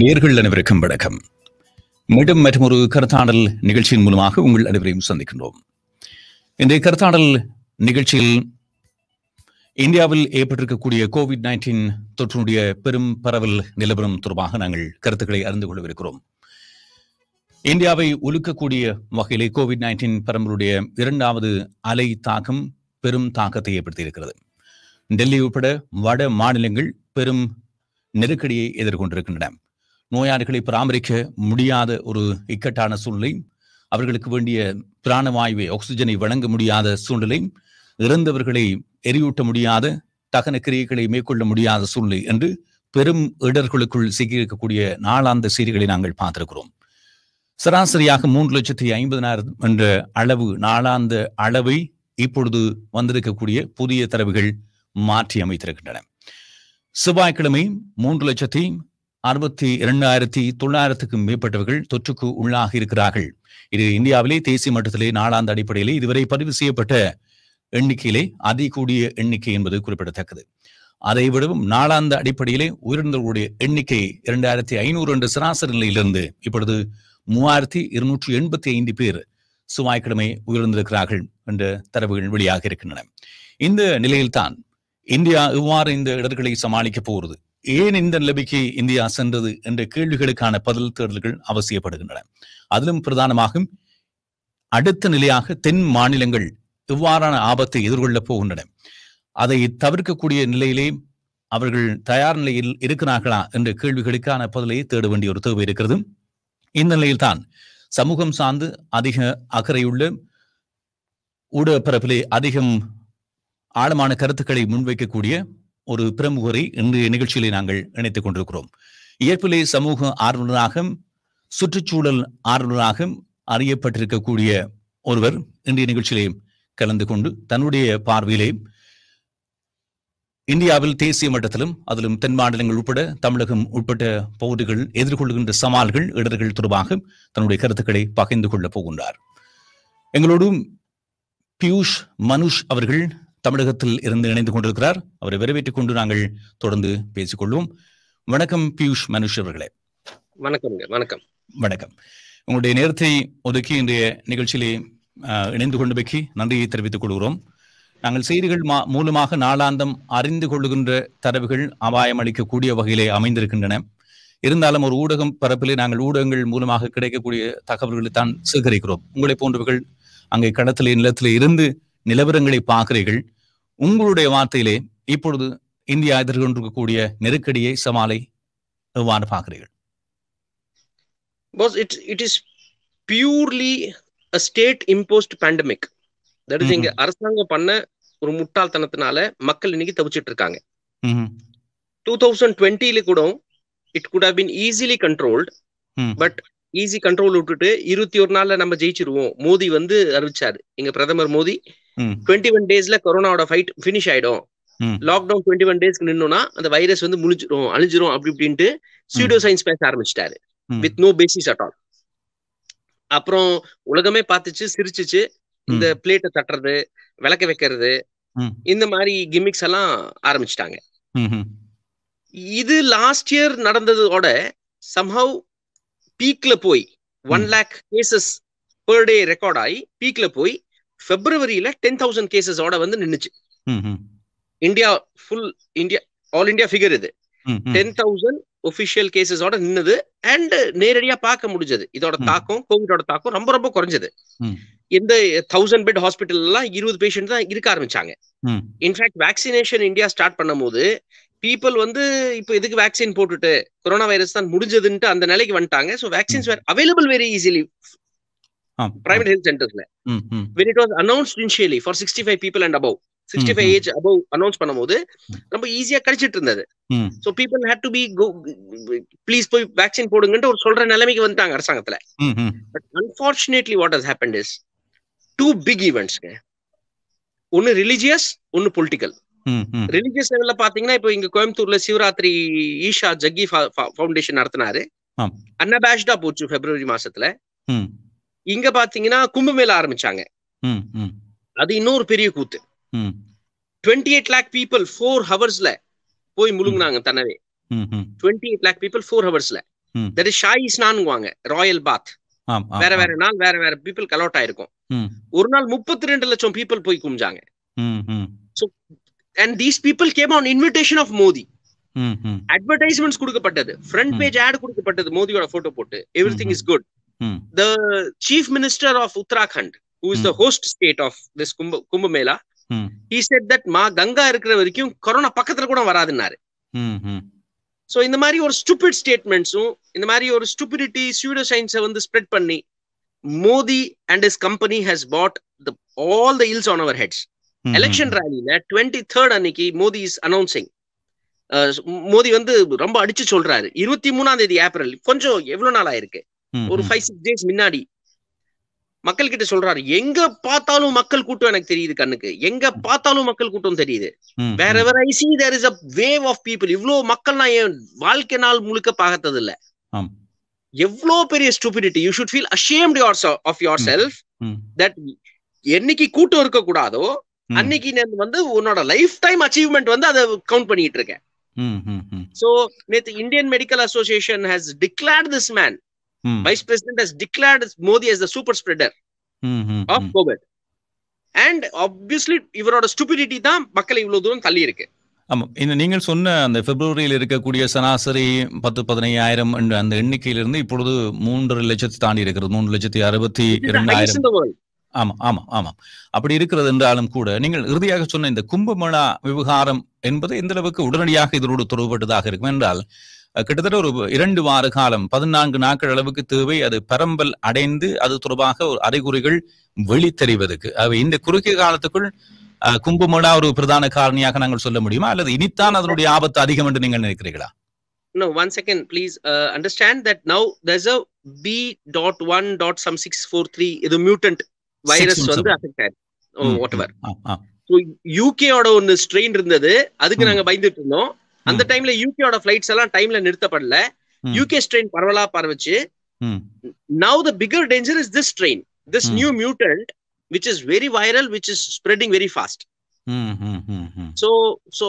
நேர்கள் அனைவருக்கும் வணக்கம் மீண்டும் மற்றும் ஒரு கருத்தாடல் நிகழ்ச்சியின் மூலமாக உங்கள் அனைவரையும் சந்திக்கின்றோம் இந்த கருத்தாடல் நிகழ்ச்சியில் இந்தியாவில் ஏற்பட்டிருக்கக்கூடிய கோவிட் நைன்டீன் தொற்றினுடைய பெரும் பரவல் நிலவரம் தொடர்பாக நாங்கள் கருத்துக்களை அறிந்து கொள்ளவிருக்கிறோம் இந்தியாவை ஒழுக்கக்கூடிய வகையிலே கோவிட் நைன்டீன் பரம்பருடைய இரண்டாவது அலை தாக்கம் பெரும் தாக்கத்தை ஏற்படுத்தியிருக்கிறது டெல்லி உட்பட வட மாநிலங்கள் பெரும் நெருக்கடியை எதிர்கொண்டிருக்கின்றன நோயாளிகளை பராமரிக்க முடியாத ஒரு இக்கட்டான சூழ்நிலை அவர்களுக்கு வேண்டிய பிராணவாயுவை ஆக்சிஜனை வழங்க முடியாத சூழ்நிலை இறந்தவர்களை எரியூட்ட முடியாத தகன கிரியைகளை மேற்கொள்ள முடியாத சூழ்நிலை என்று பெரும் இடர்களுக்குள் சிக்கியிருக்கக்கூடிய நாளாந்த செய்திகளை நாங்கள் பார்த்திருக்கிறோம் சராசரியாக மூன்று லட்சத்தி ஐம்பதனாயிரம் என்ற அளவு நாளாந்த அளவை இப்பொழுது வந்திருக்கக்கூடிய புதிய தரவுகள் மாற்றி அமைத்திருக்கின்றன செவ்வாய்க்கிழமை மூன்று லட்சத்தி அறுபத்தி இரண்டாயிரத்தி தொள்ளாயிரத்துக்கும் மேற்பட்டவர்கள் தொற்றுக்கு உள்ளாகி இருக்கிறார்கள் இது இந்தியாவிலே தேசிய மட்டத்திலே நாளாந்த அடிப்படையிலே இதுவரை பதிவு செய்யப்பட்ட எண்ணிக்கையிலே அதிகூடிய எண்ணிக்கை என்பது குறிப்பிடத்தக்கது அதை விடவும் நாளாந்த அடிப்படையிலே உயிரிழந்தவர்களுடைய எண்ணிக்கை இரண்டாயிரத்தி ஐநூறு என்ற சராசரி நிலையிலிருந்து இப்பொழுது மூவாயிரத்தி இருநூற்றி எண்பத்தி ஐந்து பேர் சுவாய்க்கிழமை உயிரிழந்திருக்கிறார்கள் என்ற தரவுகள் வெளியாக இருக்கின்றன இந்த நிலையில்தான் இந்தியா இவ்வாறு இந்த இடர்களை சமாளிக்கப் போகிறது ஏன் இந்த நிலைமைக்கு இந்தியா சென்றது என்ற கேள்விகளுக்கான பதில் தேடல்கள் அவசியப்படுகின்றன அதிலும் பிரதானமாகும் அடுத்த நிலையாக தென் மாநிலங்கள் இவ்வாறான ஆபத்தை எதிர்கொள்ளப் போகின்றன அதை தவிர்க்கக்கூடிய நிலையிலே அவர்கள் தயார் நிலையில் இருக்கிறார்களா என்ற கேள்விகளுக்கான பதிலை தேட வேண்டிய ஒரு தேவை இருக்கிறது இந்த நிலையில்தான் சமூகம் சார்ந்து அதிக அக்கறையுள்ள ஊடக பரப்பிலே அதிகம் ஆழமான கருத்துக்களை முன்வைக்கக்கூடிய ஒரு பிரமுகரை இன்றைய நிகழ்ச்சியிலே நாங்கள் இணைத்துக் கொண்டிருக்கிறோம் இயற்பிலே சமூக ஆர்வலராக சுற்றுச்சூழல் ஆர்வலராக அறியப்பட்டிருக்கக்கூடிய ஒருவர் இன்றைய நிகழ்ச்சியிலே கலந்து கொண்டு தன்னுடைய பார்வையிலே இந்தியாவில் தேசிய மட்டத்திலும் அதிலும் தென் மாநிலங்கள் உட்பட தமிழகம் உட்பட்ட பகுதிகள் எதிர்கொள்கின்ற சவால்கள் இடர்கள் தொடர்பாக தன்னுடைய கருத்துக்களை பகிர்ந்து கொள்ளப் போகின்றார் எங்களோடும் பியூஷ் மனுஷ் அவர்கள் தமிழகத்தில் இருந்து இணைந்து கொண்டிருக்கிறார் அவரை வரவேற்றுக் கொண்டு நாங்கள் தொடர்ந்து பேசிக் கொள்வோம் வணக்கம் பியூஷ் மனுஷ் அவர்களே வணக்கம் வணக்கம் வணக்கம் உங்களுடைய நேரத்தை ஒதுக்கி இன்றைய நிகழ்ச்சியிலே இணைந்து வைக்கி நன்றியை தெரிவித்துக் கொள்கிறோம் நாங்கள் செய்திகள் மூலமாக நாளாந்தம் அறிந்து கொள்ளுகின்ற தரவுகள் அபாயம் அளிக்கக்கூடிய வகையிலே அமைந்திருக்கின்றன இருந்தாலும் ஒரு ஊடகம் பரப்பிலே நாங்கள் ஊடகங்கள் மூலமாக கிடைக்கக்கூடிய தகவல்களை தான் சேகரிக்கிறோம் உங்களை போன்றவர்கள் அங்கே கடத்திலே நிலத்திலே இருந்து நிலவரங்களை பார்க்கிறீர்கள் உங்களுடைய வார்த்தையிலே இப்பொழுது இந்தியா எதிர்கொண்டிருக்கக்கூடிய நெருக்கடியை சவாலை எவ்வாறு பார்க்கிறீர்கள் it is purely is purely a state இங்க அரசாங்கம் பண்ண ஒரு முட்டாள்தனத்தினால மக்கள் இன்னைக்கு தவிச்சிட்டு இருக்காங்க டூ தௌசண்ட் டுவெண்ட்டில கூட it could have been easily controlled but easy control விட்டுட்டு இருபத்தி ஒரு நாள்ல நம்ம ஜெயிச்சிருவோம் மோடி வந்து அறிவிச்சாரு எங்க பிரதமர் மோடி டுவெண்ட்டி ஒன் டேஸ்ல கொரோனாவோட ஃபைட் பினிஷ் ஆயிடும் லாக்டவுன் டுவெண்ட்டி ஒன் டேஸ்க்கு நின்னோம்னா அந்த வைரஸ் வந்து முடிஞ்சிரும் அழிஞ்சிரும் அப்படி இப்படின்ட்டு சூடோ சயின்ஸ் பேச ஆரம்பிச்சிட்டாரு with no basis at all அப்புறம் உலகமே பார்த்துச்சு சிரிச்சிச்சு இந்த பிளேட்டை தட்டுறது விளக்க வைக்கிறது இந்த மாதிரி கிமிக்ஸ் எல்லாம் ஆரம்பிச்சிட்டாங்க இது லாஸ்ட் இயர் நடந்ததோட சம்ஹவ் பீக்ல போய் one lakh cases per day record ஆகி பீக்ல போய் பிப்ரவரியில டென் தௌசண்ட் கேசஸோட வந்து நின்றுச்சு India full India all India figure இது டென் தௌசண்ட் ஒபிஷியல் கேசஸோட நின்னது அண்ட் நேரடியா பார்க்க முடிஞ்சது இதோட தாக்கம் கோவிடோட தாக்கம் ரொம்ப ரொம்ப குறைஞ்சது இந்த தௌசண்ட் பெட் ஹாஸ்பிட்டல் எல்லாம் இருபது பேஷண்ட் தான் இருக்க ஆரம்பிச்சாங்க இன்ஃபேக்ட் வேக்சினேஷன் இந்தியா ஸ்டார்ட் பண்ணும் போது பீப்புள் வந்து இப்போ இதுக்கு வேக்சின் போட்டுட்டு கொரோனா வைரஸ் தான் முடிஞ்சதுன்ட்டு அந்த நிலைக்கு வந்துட்டாங்க so vaccines were available very easily private health சென்டர்ஸ்ல when it was announce initially for sixty five people and above sixty five age above announce பண்ணும்போது ரொம்ப ஈஸியா கிடைச்சிட்டு இருந்தது so people had to be go please போய் vaccine போடுங்கன்ட்டு ஒரு சொல்ற நிலைமைக்கு வந்துட்டாங்க அரசாங்கத்துல but unfortunately what has happen is two big ஈவெண்ட்ஸ்ங்க ஒன்னு ரிலிஜியஸ் ஒன்னு பொலிட்டிக்கல் ரிலிஜியஸ் லெவல்ல பாத்தீங்கன்னா இப்போ இங்க கோயம்புத்தூர்ல சிவராத்திரி ஈஷா ஜக்கி ஃபவுண்டேஷன் நடத்தினாரு அன்னபேஷ்டா போச்சு பிப்ரவரி மாசத்துல இங்க பாத்தீங்கன்னா கும்பமேளா ஆரம்பிச்சாங்க அது இன்னொரு பெரிய கூத்து twenty eight lakh people four ஹவர்ஸ்ல போய் முழுங்கினாங்க தன்னவே twenty eight lakh people four ஹவர்ஸ்ல தட் இஸ் ஷாயி ஸ்நான்வாங்க ராயல் பாத் வேற வேற நாள் வேற வேற பீப்புள் கலோட் ஆயிருக்கும் ஒரு நாள் முப்பத்தி ரெண்டு லட்சம் பீப்புள் போய் குமிஞ்சாங்க and these people came on invitation of Modi advertisements கொடுக்கப்பட்டது ஃப்ரண்ட் பேஜ் ஆட் கொடுக்கப்பட்டது மோதியோட போட்டோ போட்டு everything is good the chief minister of Uttarakhand who is the host state of this Kumbh Kumbh Mela he said that Ma Ganga இருக்கிற வரைக்கும் corona பக்கத்துல கூட வராதுன்னாரு so hmm, hmm. இந்த மாதிரி ஒரு ஸ்டூபிட் ஸ்டேட்மெண்ட்ஸும் இந்த மாதிரி ஒரு ஸ்டூபிடிட்டி சூடோ சயின்ஸை வந்து ஸ்ப்ரெட் பண்ணி Modi and his company has put the all the ills on our heads election ரேலியில டுவெண்ட்டி தேர்ட் அன்னைக்கு மோடி இஸ் அனௌன்சிங் மோடி வந்து ரொம்ப அடிச்சு சொல்றாரு இருபத்தி மூணாம் தேதி ஏப்ரல் கொஞ்சம் எவ்வளவு நாள் ஆயிருக்கு ஒரு ஃபைவ் சிக்ஸ் டேஸ் முன்னாடி மக்கள் கிட்ட சொல்றாரு எங்க பார்த்தாலும் மக்கள் கூட்டம் எனக்கு தெரியுது கண்ணுக்கு எங்க பார்த்தாலும் மக்கள் கூட்டம் தெரியுது வேற ever I see there is a wave of people இவ்வளவு மக்கள் நான் என் வாழ்க்கை நாள் முழுக்க பார்த்தது இல்ல எவ்வளோ பெரிய stupidity you should feel ashamed of yourself that என்னைக்கு கூட்டம் இருக்கக்கூடாதோ அன்னைக்கு நான் வந்து உன்னோட லைஃப் டைம் அச்சீவ்மெண்ட் வந்து அதை கவுண்ட் பண்ணிட்டு இருக்கேன் சோ நேத்து Indian medical association has declared this man vice president has declared Modi as the super spreader of covid and obviously இவரோட ஸ்டூபிடிட்டி தான் மக்களை இவ்வளவு தூரம் தள்ளி இருக்கு ஆமாம் இந்த நீங்கள் சொன்ன அந்த பிப்ரவரியில் இருக்கக்கூடிய சராசரி பத்து பதினையாயிரம் என்ற அந்த எண்ணிக்கையிலிருந்து இப்பொழுது மூன்று லட்சத்தை தாண்டி இருக்கிறது மூன்று லட்சத்தி அறுபத்தி இரண்டாயிரம் ஆமா ஆமா ஆமா அப்படி இருக்கிறது என்றாலும் கூட நீங்கள் இறுதியாக சொன்ன இந்த கும்பமேளா விவகாரம் என்பது எந்த அளவுக்கு உடனடியாக இதனோடு தொடர்பட்டதாக இருக்கும் என்றால் கிட்டத்தட்ட ஒரு இரண்டு வார காலம் பதினான்கு நாட்கள் அளவுக்கு தேவை அது பரம்பல் அடைந்து அது தொடர்பாக ஒரு அறிகுறிகள் வெளித்தறிவதற்கு அவை இந்த குறுகிய காலத்துக்குள் கும்பமேளா ஒரு பிரதான காரணியாக நாங்கள் சொல்ல முடியுமா அல்லது இனித்தான் அதனுடைய ஆபத்து அதிகம் என்று நீங்கள் நினைக்கிறீர்களா no one second please uh, understand that now there's a b the mutant virus வந்து அஃபெக்ட் ஆயிருக்கு வாட்டவர் யூகேயோட ஒன்னு ஸ்ட்ரெயின் இருந்தது அதுக்கு நாங்க பயந்துட்டு இருந்தோம் அந்த டைம்ல யூகேயோட ஃபிளைட்ஸ் எல்லாம் டைம்ல நிறுத்தப்படல யூகே ஸ்ட்ரெயின் பரவலா பரவச்சு now the bigger danger is this strain this new mutant which is very viral which is spreading very fast so so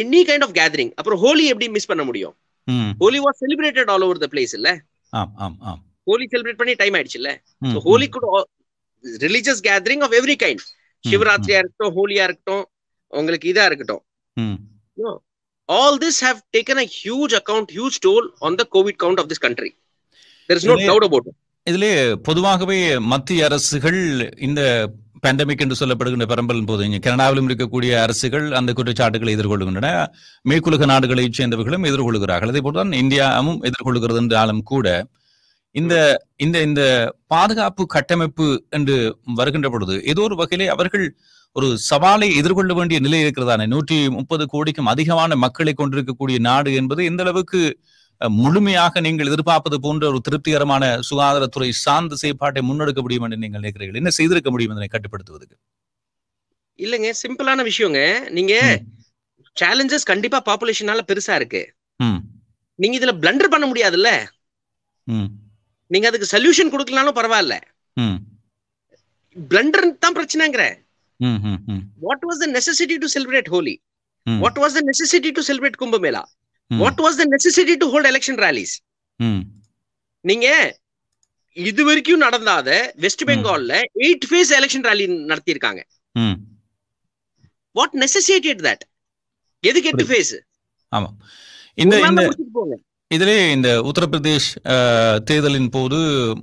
any kind of gathering அப்புறம் ஹோலி எப்படி மிஸ் பண்ண முடியும் Holi was celebrated all over the place இல்ல Holi celebrate பண்ணி time ஆயிடுச்சு இல்ல ஹோலி கூட religious gathering of every kind சிவராத்திரியா இருக்கட்டும் ஹோலியா இருக்கட்டும் உங்களுக்கு இதா இருக்கட்டும் all this have taken a huge account huge toll on the covid count of this country there is no doubt about இதிலே பொதுவாகவே மத்திய அரசுகள் இந்த பேண்டமிக் என்று சொல்லப்படுகின்ற பரம்பலின் போது கனடாவிலும் இருக்கக்கூடிய அரசுகள் அந்த குற்றச்சாட்டுகளை எதிர்கொள்கின்றன மேற்குலக நாடுகளைச் சேர்ந்தவர்களும் எதிர்கொள்கிறார்கள் அதே போல்தான் இந்தியாவும் எதிர்கொள்கிறது என்றாலும் கூட இந்த இந்த இந்த பாதுகாப்பு கட்டமைப்பு என்று வருகின்ற பொழுது ஏதோ ஒரு வகையிலே அவர்கள் ஒரு சவாலை எதிர்கொள்ள வேண்டிய நிலை இருக்கிறதானே நூற்றி முப்பது கோடிக்கும் அதிகமான மக்களை கொண்டிருக்கக்கூடிய நாடு என்பது எந்த அளவுக்கு முழுமையாக நீங்கள் எதிர்பார்ப்பது போன்ற ஒரு திருப்திகரமான சுகாதாரத்துறை சார்ந்த செயற்பாட்டை முன்னெடுக்க முடியும் என்று நீங்கள் நினைக்கிறீர்கள் என்ன செய்திருக்க முடியும் இதனை கட்டுப்படுத்துவதற்கு இல்லைங்க சிம்பிளான விஷயங்க நீங்க சேலஞ்சஸ் கண்டிப்பா பாப்புலேஷனால பெருசா இருக்கு நீங்க இதுல பிளண்டர் பண்ண முடியாதுல்ல நீங்க அதுக்கு சொல்யூஷன் கொடுக்கலனாலும் பரவாயில்ல பிளண்டர் தான் பிரச்சனைங்கிற what was the necessity to celebrate Holi what was the necessity to celebrate Kumbh Mela what was the necessity to hold election rallies நீங்க இது வரைக்கும் நடந்தாத வெஸ்ட் பெங்கால்ல எயிட் ஃபேஸ் எலெக்ஷன் ரேலி நடத்தியிருக்காங்க வாட் நெசசிட்டேட் தட் எதுக்கு எட்டு ஃபேஸ் ஆமா இந்த இதிலே இந்த உத்தரப்பிரதேஷ் தேர்தலின் போது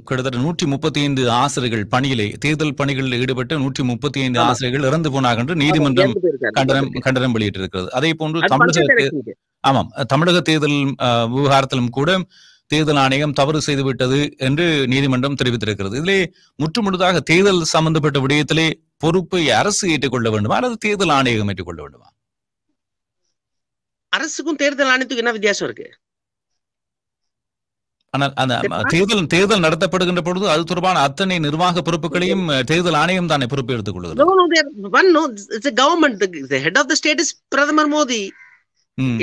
கிட்டத்தட்ட நூற்றி முப்பத்தி ஐந்து ஆசிரியர்கள் பணியிலே தேர்தல் பணிகளில் ஈடுபட்ட நூற்றி முப்பத்தி ஐந்து ஆசிரியர்கள் இறந்து போனாக என்று நீதிமன்றம் கண்டனம் கண்டனம் வெளியிட்டிருக்கிறது அதே போன்று தமிழக ஆமாம் தமிழக தேர்தல் விவகாரத்திலும் கூட தேர்தல் ஆணையம் தவறு செய்துவிட்டது என்று நீதிமன்றம் தெரிவித்திருக்கிறது இதிலே முற்றுமுழுதாக தேர்தல் சம்பந்தப்பட்ட விடயத்திலே பொறுப்பை அரசு ஏற்றுக்கொள்ள வேண்டுமா அல்லது தேர்தல் ஆணையம் ஏற்றுக்கொள்ள வேண்டுமா அரசுக்கும் தேர்தல் ஆணையத்துக்கும் என்ன வித்தியாசம் இருக்கு ஆனால் அந்த தேர்தல் தேர்தல் நடத்தப்படுகின்ற பொழுது அது தொடர்பான அத்தனை நிர்வாக பொறுப்புகளையும் தேர்தல் ஆணையம் தானே பொறுப்பு எடுத்துக் கொள்கிறது government head of the state பிரதமர் Modi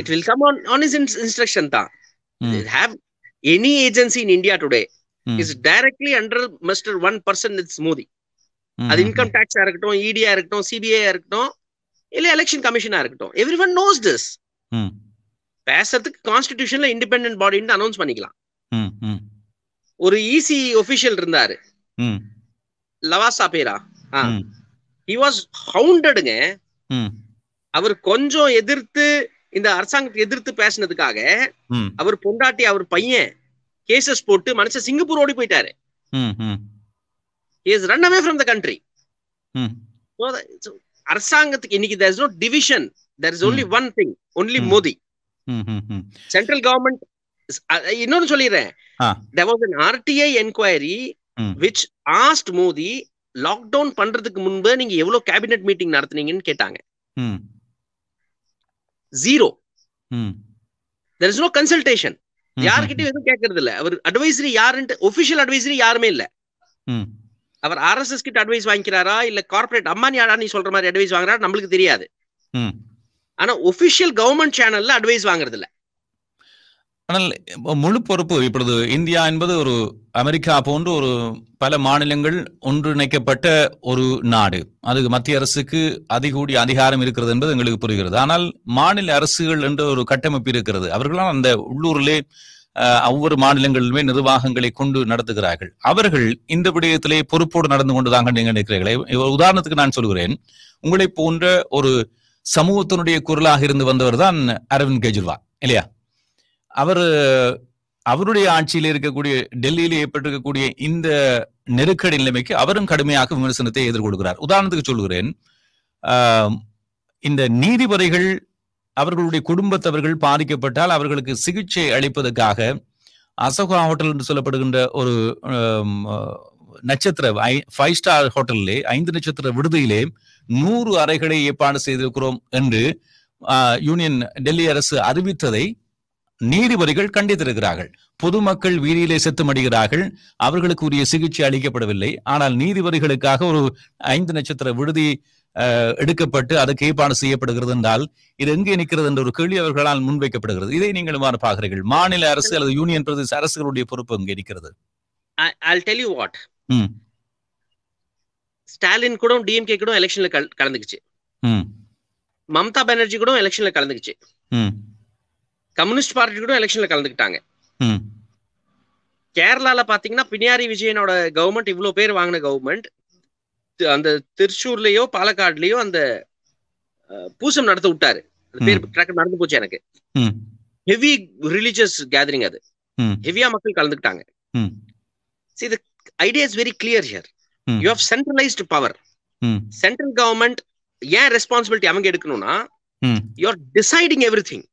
it will come on on his instruction தான் have any agency in India today is directly under mister one person it's Modi அது இன்கம் டாக்ஸா இருக்கட்டும் இடியா e இருக்கட்டும் சிபிஐ இருக்கட்டும் இல்ல எலெக்ஷன் கமிஷனா இருக்கட்டும் எவ்ரி ஒன் நோஸ் திஸ் பேசுறதுக்கு கான்ஸ்டிடியூஷன்ல இண்டிபெண்டன்ட் பாடின்னு அனௌன்ஸ் பண்ணிக்கலாம் ஒரு இசி e ஒபிஷியல் இருந்தாரு லவாசா பேரா ஹி வாஸ் ஹவுண்டடுங்க அவர் கொஞ்சம் எதிர்த்து இந்த அரசாங்கத்தை எதிர்த்து பேசினதுக்காக அவர் பொண்டாட்டி அவர் பையன் கேசஸ் போட்டு மனுஷன் சிங்கப்பூர் ஓடி போயிட்டாரு is run away from the country அரசாங்கத்துக்கு இன்னைக்கு there is no division there is only one thing only Modi central government இன்னொன்னு சொல்லிடுறேன் there was an RTI enquiry which asked Modi lockdown பண்றதுக்கு முன்பு நீங்க எவ்வளவு கேபினெட் மீட்டிங் நடத்துனீங்கன்னு கேட்டாங்க zero there is no consultation யார்கிட்டயும் எதுவும் கேட்கறது இல்ல அவர் அட்வைசரி யாருன்ட்டு ஒபிஷியல் அட்வைசரி யாருமே இல்ல அவர் ஆர்எஸ்எஸ் கிட்ட அட்வைஸ் வாங்கிக்கிறாரா இல்ல கார்பரேட் அம்மானி யாரா நீ சொல்ற மாதிரி அட்வைஸ் வாங்குறாரு நம்மளுக்கு தெரியாது ஆனா ஒபிஷியல் கவர்மெண்ட் சேனல்ல அட்வைஸ் வாங்குறது இல்ல ஆனால் முழு பொறுப்பு இப்பொழுது இந்தியா என்பது ஒரு அமெரிக்கா போன்று ஒரு பல மாநிலங்கள் ஒன்றிணைக்கப்பட்ட ஒரு நாடு அது மத்திய அரசுக்கு அதிகூடிய அதிகாரம் இருக்கிறது என்பது எங்களுக்கு புரிகிறது ஆனால் மாநில அரசுகள் என்ற ஒரு கட்டமைப்பு இருக்கிறது அவர்களால் அந்த உள்ளூரிலே ஒவ்வொரு மாநிலங்களிலுமே நிர்வாகங்களை கொண்டு நடத்துகிறார்கள் அவர்கள் இந்த விடயத்திலே பொறுப்போடு நடந்து கொண்டுதாங்க நீங்கள் ஒரு உதாரணத்துக்கு நான் சொல்கிறேன் உங்களை போன்ற ஒரு சமூகத்தினுடைய குரலாக இருந்து வந்தவர் தான் அரவிந்த் கெஜ்ரிவால் இல்லையா அவர் அவருடைய ஆட்சியில் இருக்கக்கூடிய டெல்லியில் ஏற்பட்டிருக்கக்கூடிய இந்த நெருக்கடி நிலைமைக்கு அவரும் கடுமையாக விமர்சனத்தை எதிர்கொள்கிறார் உதாரணத்துக்கு சொல்கிறேன் இந்த நீதிபதிகள் அவர்களுடைய குடும்பத்தவர்கள் பாதிக்கப்பட்டால் அவர்களுக்கு சிகிச்சை அளிப்பதற்காக அசோகா ஹோட்டல் என்று சொல்லப்படுகின்ற ஒரு நட்சத்திர ஃபைவ் ஸ்டார் ஹோட்டலிலே ஐந்து நட்சத்திர விடுதியிலே நூறு அறைகளை ஏற்பாடு செய்திருக்கிறோம் என்று யூனியன் டெல்லி அரசு அறிவித்ததை நீதிபதிகள் கண்டித்திருக்கிறார்கள் பொதுமக்கள் வீதியிலே செத்துமடிகிறார்கள் அவர்களுக்கு உரிய சிகிச்சை அளிக்கப்படவில்லை ஆனால் நீதிபதிகளுக்காக ஒரு ஐந்து நட்சத்திர விடுதி எடுக்கப்பட்டு அதுக்கு ஏற்பாடு செய்யப்படுகிறது என்றால் இது எங்கே நிற்கிறது என்ற ஒரு கேள்வி அவர்களால் முன்வைக்கப்படுகிறது இதை நீங்கள் இவ்வாறு பார்க்கிறீர்கள் மாநில அரசு அல்லது யூனியன் பிரதேச அரசுகளுடைய பொறுப்பு எங்கே இருக்கிறது ஸ்டாலின் கூட டிஎம்கே கூட எலெக்ஷன்ல கலந்துக்குச்சு மம்தா பானர்ஜி கூட எலெக்ஷன்ல கலந்துக்குச்சு கம்யூனிஸ்ட் பார்ட்டி கூட எலெக்ஷன்ல கலந்துக்கிட்டாங்க கேரளால பாத்தீங்கன்னா பினியாரி விஜயனோட கவர்மெண்ட் இவ்வளவு பேர் வாங்கின கவர்மெண்ட் அந்த திருச்சூர்லயோ பாலக்காடுலயோ அந்த பூசம் நடத்த விட்டாரு நடந்து போச்சு எனக்கு ஹெவி ரிலீஜியஸ் கேதரிங் அது ஹெவியா மக்கள் கலந்துக்கிட்டாங்க see idea is very clear here you have centralised power central government ஏன் ரெஸ்பான்சிபிலிட்டி அவங்க எடுக்கணும்னா you are deciding everything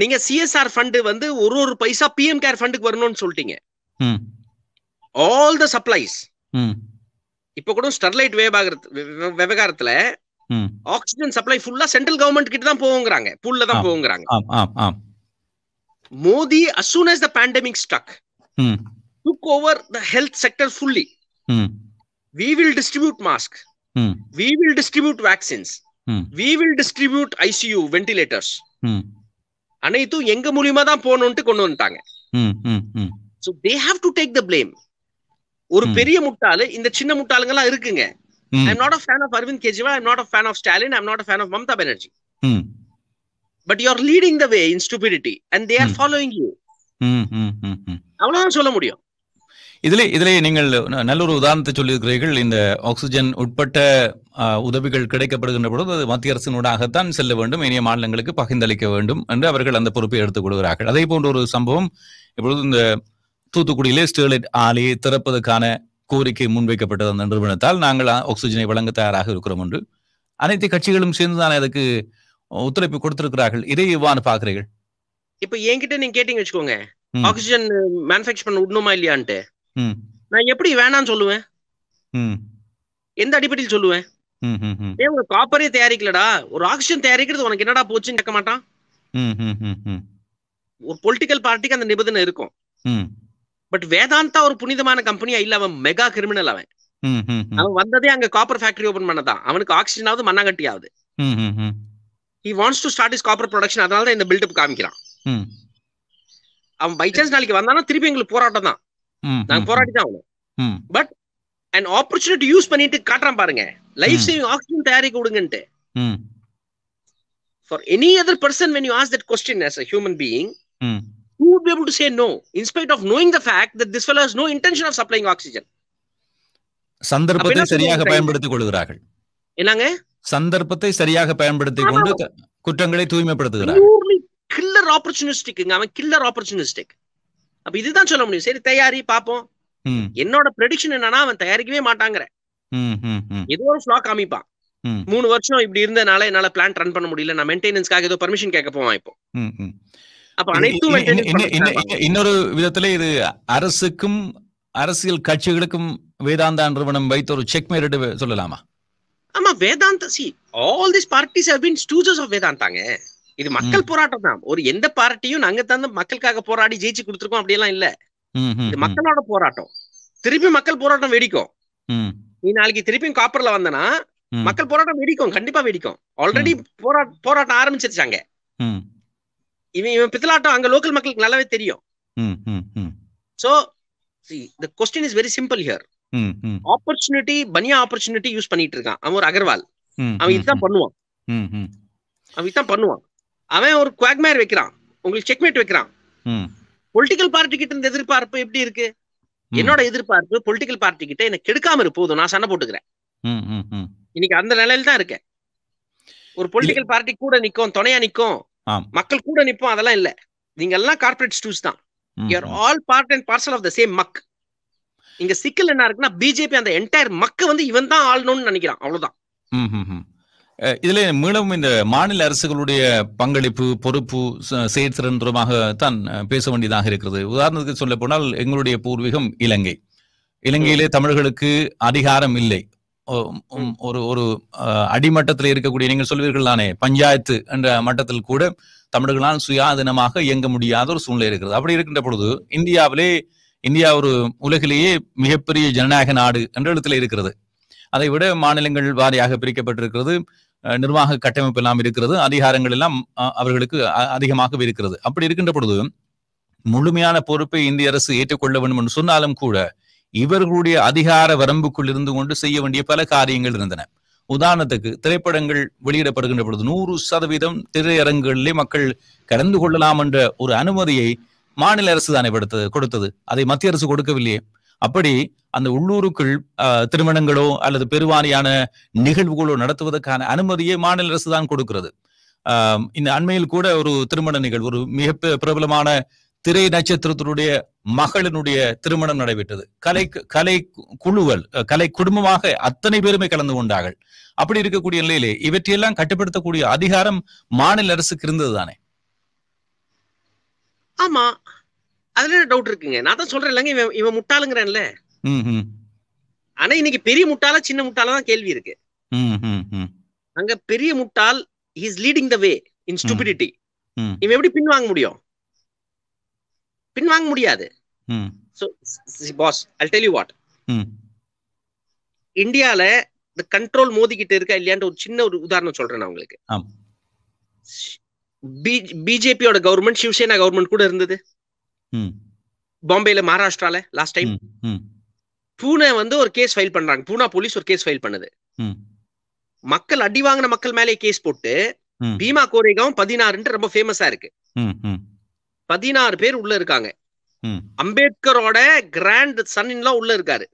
நீங்க சிஎஸ்ஆர் ஃபண்ட் வந்து ஒரு ஒரு பைசா பிஎம் கேர் ஃபண்டுக்கு வரணும்னு சொல்லிட்டீங்க ஆல் த சப்ளைஸ் இப்ப கூட ஸ்டெர்லைட் விவகாரத்துல ஆக்சிஜன் சப்ளை ஃபுல்லா சென்ட்ரல் கவர்மெண்ட் கிட்ட தான் போவோங்கிறாங்க பூல்ல தான் Modi as soon the pandemic struck took over the health sector fully we will distribute mask we will distribute vaccines we will distribute ICU ventilators அனைத்தும் எங்க மூலியமா தான் போகணும்ட்டு கொண்டு வந்துட்டாங்க so they have to take the blame ஒரு பெரிய முட்டாளு இந்த சின்ன முட்டாளுங்க எல்லாம் இருக்குங்க I'm not a fan of Arvind Kejriwal I'm not a fan of Stalin I'm not a fan of Mamata Banerjee but you are leading the way in stupidity and they are following you அவ்வளவுதான் சொல்ல முடியும் இதிலே இதிலே நீங்கள் நல்ல ஒரு உதாரணத்தை சொல்லியிருக்கிறீர்கள் இந்த ஆக்சிஜன் உட்பட்ட உதவிகள் கிடைக்கப்படுகின்ற பொழுது அது மத்திய அரசினூடாகத்தான் செல்ல வேண்டும் இனிய மாநிலங்களுக்கு பகிர்ந்தளிக்க வேண்டும் என்று அவர்கள் அந்த பொறுப்பை எடுத்துக் கொள்கிறார்கள் அதே போன்ற ஒரு சம்பவம் இப்பொழுது இந்த தூத்துக்குடியிலே ஸ்டெர்லைட் ஆலையை திறப்பதற்கான கோரிக்கை முன்வைக்கப்பட்டது அந்த நிறுவனத்தால் நாங்கள் ஆக்சிஜனை வழங்க தயாராக இருக்கிறோம் என்று அனைத்து கட்சிகளும் சேர்ந்துதான் அதுக்கு ஒத்துழைப்பு கொடுத்திருக்கிறார்கள் இதை இவ்வாறு பாக்குறீர்கள் இப்ப என்கிட்ட நீங்க கேட்டீங்க வச்சுக்கோங்க ஆக்சிஜன் மேனுபேக்சர் பண்ண விடணுமா இல்லையான்ட்டு நான் எப்படி வேணாம்னு சொல்லுவேன் எந்த அடிப்படையில் சொல்லுவேன் ஏன் ஒரு காப்பரே தயாரிக்கலடா ஒரு ஆக்சிஜன் தயாரிக்கிறது உனக்கு என்னடா போச்சுன்னு கேட்க மாட்டான் ஒரு பொலிட்டிக்கல் பார்ட்டிக்கு அந்த நிபந்தனை இருக்கும் பட் வேதாந்தா ஒரு புனிதமான கம்பெனியா இல்ல அவன் மெகா கிரிமினல் அவன் அவன் வந்ததே அங்க காப்பர் ஃபேக்டரி ஓபன் பண்ணதான் அவனுக்கு ஆக்சிஜனாவது ஆகுது he wants to start is copper production அதனால தான் இந்த பில்டப் காமிக்கிறான் அவன் பை சான்ஸ் நாளைக்கு வந்தானா திருப்பி எங்களுக்கு போராட்டம் தான் நாங்க போராடி ஆகணும் பட் அண்ட் ஆப்பர்ச்சுனிட்டி யூஸ் பண்ணிட்டு காட்டுறான் பாருங்க லைஃப் சேவிங் ஆக்சிஜன் தயாரிக்க விடுங்கன்ட்டு for any other person when you ask that question as a human being who would be able to say no in spite of knowing the fact that this fellow has no intention of supplying oxygen சந்தர்ப்பத்தை சரியாக பயன்படுத்திக் கொள்கிறார்கள் என்னங்க சந்தர்ப்பத்தை சரியாக பயன்படுத்திக் கொண்டு குற்றங்களை தூய்மைப்படுத்துகிறார் கில்லர் ஆப்பர்ச்சுனிஸ்டிக் அவன் கில்லர் ஆப்பர்ச்சுனிஸ்டிக் அப்ப இதுதான் சொல்ல முடியும் சரி தயாரி பாப்போம் என்னோட ப்ரெடிக்ஷன் என்னன்னா அவன் தயாரிக்கவே மாட்டாங்கிற ஏதோ ஒரு ஃபிளாக் காமிப்பான் மூணு வருஷம் இப்படி இருந்தனால என்னால பிளான் ரன் பண்ண முடியல நான் மெயின்டெனன்ஸ்க்காக ஏதோ பர்மிஷன் கேட்க போவான் இப்போ அப்ப இன்னொரு விதத்துல இது அரசுக்கும் அரசியல் கட்சிகளுக்கும் வேதாந்தா நிறுவனம் வைத்த ஒரு செக் மேரிட் சொல்லலாமா ஆமா Vedanta see all this parties have been stooges of வேதாந்தாங்க இது மக்கள் போராட்டம் தான் ஒரு எந்த பார்ட்டியும் நாங்க தந்து மக்களுக்காக போராடி ஜெயிச்சு கொடுத்துருக்கோம் அப்படியெல்லாம் இல்ல இது மக்களோட போராட்டம் திருப்பி மக்கள் போராட்டம் வெடிக்கும் நீ நாளைக்கு திருப்பியும் காப்பர்ல வந்தனா மக்கள் போராட்டம் வெடிக்கும் கண்டிப்பா வெடிக்கும் ஆல்ரெடி போராட்ட போராட்டம் ஆரம்பிச்சிருச்சாங்க இவன் இவன் பித்தலாட்டம் அங்க லோக்கல் மக்களுக்கு நல்லாவே தெரியும் so the question is very simple here opportunity Bania opportunity use பண்ணிட்டு இருக்கான் அவன் ஒரு அகர்வால் அவன் இதுதான் பண்ணுவான் அவன் இதுதான் பண்ணுவான் அவன் ஒரு குவாக்மேர் வைக்கிறான் உங்களுக்கு செக்மேட் வைக்கிறான் பொலிட்டிக்கல் பார்ட்டி கிட்ட இந்த எதிர்பார்ப்பு எப்படி இருக்கு என்னோட எதிர்பார்ப்பு பொலிட்டிக்கல் பார்ட்டி கிட்ட எனக்கு கெடுக்காம இருக்கு போதும் நான் சண்டை போட்டுக்கிறேன் இன்னைக்கு அந்த நிலையில தான் இருக்கேன் ஒரு பொலிட்டிக்கல் பார்ட்டி கூட நிக்கும் துணையா நிக்கும் மக்கள் கூட நிப்போம் அதெல்லாம் இல்ல நீங்க எல்லாம் கார்பரேட் ஸ்டூஸ் தான் you're all part and parcel of the same mug இங்க சிக்கல் என்ன இருக்குன்னா பிஜேபி அந்த என்டையர் மக்க வந்து இவன் தான் ஆளணும்னு நினைக்கிறான் அவ்வளவுதான் இதுல மீளவும் இந்த மாநில அரசுகளுடைய பங்களிப்பு பொறுப்பு செயற்திறன் தொடர்பாக தான் பேச வேண்டியதாக இருக்கிறது உதாரணத்துக்கு சொல்ல போனால் எங்களுடைய பூர்வீகம் இலங்கை இலங்கையிலே தமிழர்களுக்கு அதிகாரம் இல்லை ஒரு ஒரு அடிமட்டத்தில் இருக்கக்கூடிய நீங்கள் சொல்வீர்கள் தானே பஞ்சாயத்து என்ற மட்டத்தில் கூட தமிழர்களால் சுயாதீனமாக இயங்க முடியாத ஒரு சூழ்நிலை இருக்கிறது அப்படி இருக்கின்ற பொழுது இந்தியாவிலே இந்தியா ஒரு உலகிலேயே மிகப்பெரிய ஜனநாயக நாடு என்ற இடத்துல இருக்கிறது அதை விட மாநிலங்கள் வாரியாக பிரிக்கப்பட்டிருக்கிறது நிர்வாக கட்டமைப்பு எல்லாம் இருக்கிறது அதிகாரங்கள் எல்லாம் அவர்களுக்கு அதிகமாகவே இருக்கிறது அப்படி இருக்கின்ற பொழுது முழுமையான பொறுப்பை இந்திய அரசு ஏற்றுக்கொள்ள வேண்டும் என்று சொன்னாலும் கூட இவர்களுடைய அதிகார வரம்புக்குள் இருந்து கொண்டு செய்ய வேண்டிய பல காரியங்கள் இருந்தன உதாரணத்துக்கு திரைப்படங்கள் வெளியிடப்படுகின்ற பொழுது நூறு சதவீதம் திரையரங்குகளிலே மக்கள் கலந்து கொள்ளலாம் என்ற ஒரு அனுமதியை மாநில அரசு தானே கொடுத்தது அதை மத்திய அரசு கொடுக்கவில்லையே அப்படி அந்த உள்ளூருக்குள் திருமணங்களோ அல்லது பெருவாரியான நிகழ்வுகளோ நடத்துவதற்கான அனுமதியை மாநில அரசு தான் கொடுக்கிறது இந்த அண்மையில் கூட ஒரு திருமண நிகழ்வு ஒரு மிக பிரபலமான திரை நட்சத்திரத்தினுடைய மகளினுடைய திருமணம் நடைபெற்றது கலை கலை குழுவல் கலை குடும்பமாக அத்தனை பேருமே கலந்து கொண்டார்கள் அப்படி இருக்கக்கூடிய நிலையிலே இவற்றையெல்லாம் கட்டுப்படுத்தக்கூடிய அதிகாரம் மாநில அரசுக்கு இருந்தது தானே ஆமா அதுல என்ன டவுட் இருக்குங்க நான் தான் சொல்றேன் இல்லைங்க இவன் இவன் முட்டாளுங்கிறேன்ல ஆனா இன்னைக்கு பெரிய முட்டாளா சின்ன முட்டாளா தான் கேள்வி இருக்கு அங்க பெரிய முட்டாள் is leading the way in stupidity இவன் எப்படி பின் வாங்க முடியும் பின் வாங்க முடியாது so boss I'll tell you what இந்தியால இந்த கண்ட்ரோல் மோதிக்கிட்டு இருக்கா இல்லையான்ற ஒரு சின்ன ஒரு உதாரணம் சொல்றேன் நான் உங்களுக்கு பிஜேபியோட கவர்மெண்ட் சிவசேனா கவர்மெண்ட் கூட இருந்தது பாம்பேல மகாராஷ்டிரால லாஸ்ட் டைம் பூனே வந்து ஒரு கேஸ் ஃபைல் பண்றாங்க பூனா போலீஸ் ஒரு கேஸ் ஃபைல் பண்ணுது மக்கள் அடி வாங்கின மக்கள் மேலே கேஸ் போட்டு பீமா கோரேகாவும் பதினாறுன்ட்டு ரொம்ப ஃபேமஸா இருக்கு பதினாறு பேர் உள்ள இருக்காங்க அம்பேத்கரோட கிராண்ட் சன் உள்ள இருக்காரு